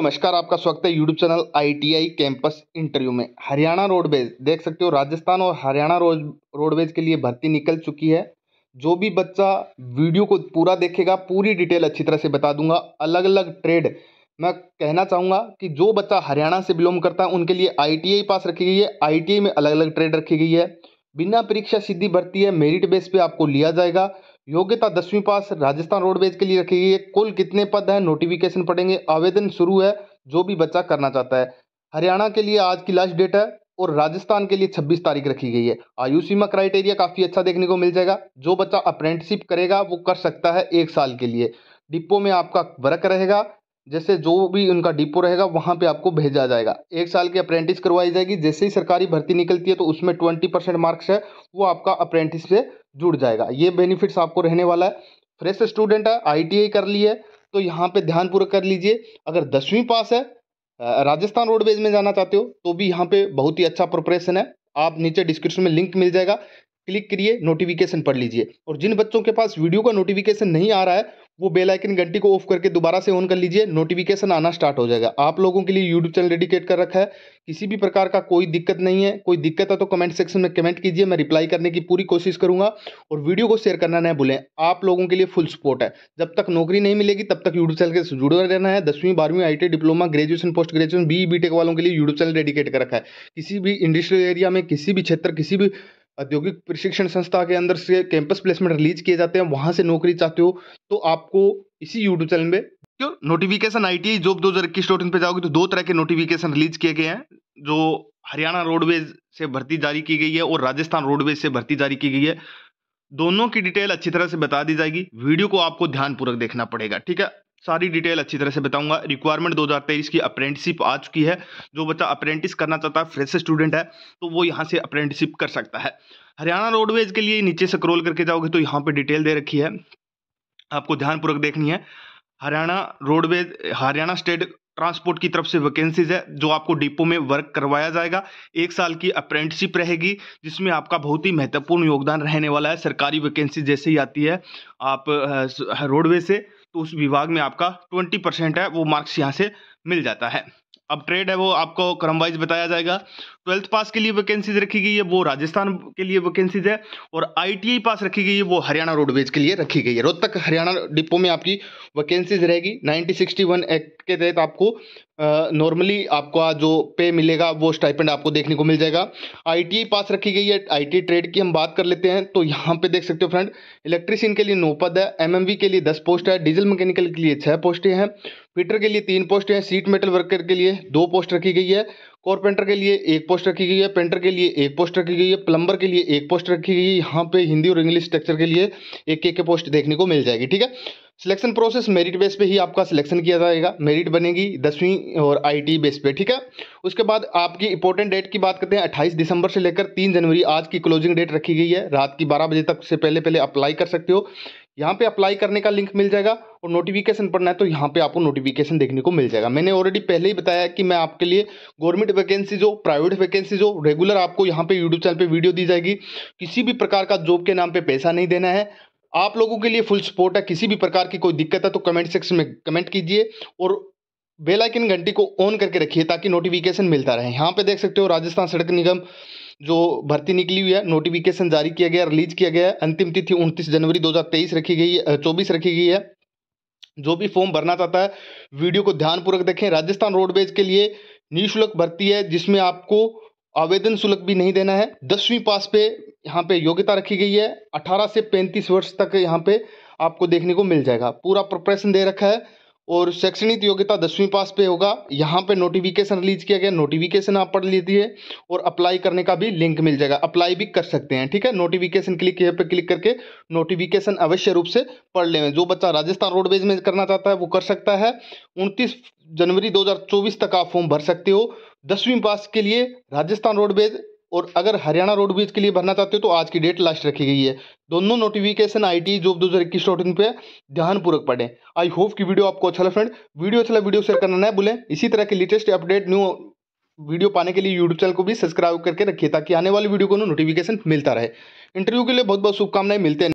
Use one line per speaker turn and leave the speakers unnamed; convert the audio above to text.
नमस्कार आपका स्वागत है YouTube channel ITI campus interview में हरियाणा रोडवेज देख सकते हो राजस्थान और हरियाणा रोड रोडवेज के लिए भर्ती निकल चुकी है जो भी बच्चा वीडियो को पूरा देखेगा पूरी डिटेल अच्छी तरह से बता दूंगा अलग अलग ट्रेड मैं कहना चाहूँगा कि जो बच्चा हरियाणा से बिलोंग करता है उनके लिए आई पास रखी गई है आई में अलग अलग ट्रेड रखी गई है बिना परीक्षा सीधी भर्ती है मेरिट बेस पर आपको लिया जाएगा योग्यता दसवीं पास राजस्थान रोडवेज के लिए रखी गई है कुल कितने पद हैं नोटिफिकेशन पड़ेंगे आवेदन शुरू है जो भी बच्चा करना चाहता है हरियाणा के लिए आज की लास्ट डेट है और राजस्थान के लिए 26 तारीख रखी गई है आयु सीमा क्राइटेरिया काफ़ी अच्छा देखने को मिल जाएगा जो बच्चा अप्रेंटिसिप करेगा वो कर सकता है एक साल के लिए डिपो में आपका वर्क रहेगा जैसे जो भी उनका डिपो रहेगा वहाँ पे आपको भेजा जाएगा एक साल की अप्रेंटिस करवाई जाएगी जैसे ही सरकारी भर्ती निकलती है तो उसमें ट्वेंटी परसेंट मार्क्स है वो आपका अप्रेंटिस से जुड़ जाएगा ये बेनिफिट्स आपको रहने वाला है फ्रेश स्टूडेंट है आई कर ली है तो यहाँ पे पूरा कर लीजिए अगर दसवीं पास है राजस्थान रोडवेज में जाना चाहते हो तो भी यहाँ पे बहुत ही अच्छा प्रिपरेशन है आप नीचे डिस्क्रिप्शन में लिंक मिल जाएगा क्लिक करिए नोटिफिकेशन पढ़ लीजिए और जिन बच्चों के पास वीडियो का नोटिफिकेशन नहीं आ रहा है वो बेल आइकन घंटी को ऑफ करके दोबारा से ऑन कर लीजिए नोटिफिकेशन आना स्टार्ट हो जाएगा आप लोगों के लिए यूट्यूब चैनल डेडिकेट कर रखा है किसी भी प्रकार का कोई दिक्कत नहीं है कोई दिक्कत है तो कमेंट सेक्शन में कमेंट कीजिए मैं रिप्लाई करने की पूरी कोशिश करूंगा और वीडियो को शेयर करना नहीं भूलें आप लोगों के लिए फुल सपोर्ट है जब तक नौकरी नहीं मिलेगी तब तक यूट्यूब चैनल के जुड़े रहना है दसवीं बारहवीं आई diploma graduation post graduation B B वालों के लिए यूट्यूब चैनल डेडिकेट कर रखा है किसी भी इंडस्ट्रियल एरिया में किसी भी क्षेत्र किसी भी औद्योगिक प्रशिक्षण संस्था के अंदर से कैंपस प्लेसमेंट रिलीज किए जाते हैं वहां से नौकरी चाहते हो तो आपको इसी यूट्यूब चैनल में क्यों नोटिफिकेशन आई टी जॉब दो हज़ार इक्कीस डॉट इन पर जाओगे तो दो तरह के नोटिफिकेशन रिलीज किए गए हैं जो हरियाणा रोडवेज से भर्ती जारी की गई है और राजस्थान रोडवेज से भर्ती जारी की गई है दोनों की डिटेल अच्छी तरह से बता दी जाएगी वीडियो को आपको ध्यानपूर्वक देखना पड़ेगा ठीक है सारी डिटेल अच्छी तरह से बताऊंगा रिक्वायरमेंट 2023 की अप्रेंटिसिप आ चुकी है जो बच्चा अप्रेंटिस करना चाहता है फ्रेश स्टूडेंट है तो वो यहाँ से अप्रेंटिसिप कर सकता है हरियाणा रोडवेज के लिए नीचे से स्क्रोल करके जाओगे तो यहाँ पे डिटेल दे रखी है आपको ध्यानपूर्वक देखनी है Haryana roadways Haryana state transport की तरफ से वैकेंसीज है जो आपको डिपो में वर्क करवाया जाएगा एक साल की अप्रेंटिसिप रहेगी जिसमें आपका बहुत ही महत्वपूर्ण योगदान रहने वाला है सरकारी वैकेंसी जैसे ही आती है आप रोडवे से तो उस विभाग में आपका ट्वेंटी परसेंट है वो मार्क्स यहाँ से मिल जाता है अब ट्रेड है वो आपको क्रम वाइज बताया जाएगा ट्वेल्थ पास के लिए वैकेंसीज रखी गई है वो राजस्थान के लिए वैकेंसीज है और आईटीआई पास रखी गई है वो हरियाणा रोडवेज के लिए रखी गई है रोहतक हरियाणा डिपो में आपकी वैकेंसीज रहेगी नाइनटीन सिक्सटी वन एक्ट के तहत आपको नॉर्मली आपका जो पे मिलेगा वो स्टाइपेंड आपको देखने को मिल जाएगा आईटीआई पास रखी गई है आई ट्रेड की हम बात कर लेते हैं तो यहाँ पे देख सकते हो फ्रेंड इलेक्ट्रीशियन के लिए नौ पद है एम के लिए दस पोस्ट है डीजल मैकेनिकल के लिए छः पोस्टें हैं फिटर के लिए तीन पोस्टें हैं सीट मेटल वर्कर के लिए दो पोस्ट रखी गई है कॉरपेंटर के लिए एक पोस्ट रखी गई है पेंटर के लिए एक पोस्ट रखी गई है प्लम्बर के लिए एक पोस्ट रखी गई है यहाँ पे हिंदी और इंग्लिश स्ट्रक्चर के लिए एक एक पोस्ट देखने को मिल जाएगी ठीक है सिलेक्शन प्रोसेस मेरिट बेस पे ही आपका सिलेक्शन किया जाएगा मेरिट बनेगी दसवीं और आईटी बेस पे ठीक है उसके बाद आपकी इंपॉर्टेंट डेट की बात करते हैं 28 दिसंबर से लेकर 3 जनवरी आज की क्लोजिंग डेट रखी गई है रात की 12 बजे तक से पहले पहले अप्लाई कर सकते हो यहाँ पे अप्लाई करने का लिंक मिल जाएगा और नोटिफिकेशन पढ़ना है तो यहाँ पे आपको नोटिफिकेशन देखने को मिल जाएगा मैंने ऑलरेडी पहले ही बताया कि मैं आपके लिए गवर्नमेंट वैकेंसी जो प्राइवेट वैकेंसी जो रेगुलर आपको यहाँ पे यूट्यूब चैनल पे वीडियो दी जाएगी किसी भी प्रकार का जॉब के नाम पर पैसा नहीं देना है आप लोगों के लिए फुल सपोर्ट है किसी भी प्रकार की कोई दिक्कत है तो कमेंट सेक्शन में कमेंट कीजिए और बेलाइकिन घंटी को ऑन करके रखिए ताकि नोटिफिकेशन मिलता रहे यहाँ पर देख सकते हो राजस्थान सड़क निगम जो भर्ती निकली हुई है नोटिफिकेशन जारी किया गया रिलीज किया गया है अंतिम तिथि उनतीस जनवरी 2023 रखी गई है चौबीस रखी गई है जो भी फॉर्म भरना चाहता है वीडियो को ध्यानपूर्वक देखें राजस्थान रोडवेज के लिए निःशुल्क भर्ती है जिसमें आपको आवेदन शुल्क भी नहीं देना है दसवीं पास पे यहाँ पे योग्यता रखी गई है अठारह से पैंतीस वर्ष तक यहाँ पे आपको देखने को मिल जाएगा पूरा प्रिपरेशन दे रखा है और शैक्षणिक योग्यता दसवीं पास पे होगा यहाँ पे नोटिफिकेशन रिलीज किया गया नोटिफिकेशन आप पढ़ लीजिए और अप्लाई करने का भी लिंक मिल जाएगा अप्लाई भी कर सकते हैं ठीक है नोटिफिकेशन क्लिक यहाँ पे क्लिक करके नोटिफिकेशन अवश्य रूप से पढ़ लें जो बच्चा राजस्थान रोडवेज में करना चाहता है वो कर सकता है उनतीस जनवरी दो तक आप फॉर्म भर सकते हो दसवीं पास के लिए राजस्थान रोडवेज और अगर हरियाणा रोडवेज के लिए भरना चाहते हो तो आज की डेट लास्ट रखी गई है दोनों नोटिफिकेशन आई टी जॉब दो हज़ार इक्कीस नोटिंग पर ध्यानपूर्वक पढ़ें आई होप कि वीडियो आपको अच्छा लगा फ्रेंड वीडियो अच्छा लगा वीडियो शेयर करना ना भूलें इसी तरह के लेटेस्ट अपडेट न्यू वीडियो पाने के लिए यूट्यूब चैनल को भी सब्सक्राइब करके रखिए ताकि आने वाली वीडियो को नोटिफिकेशन मिलता रहे इंटरव्यू के लिए बहुत बहुत शुभकामनाएं मिलते हैं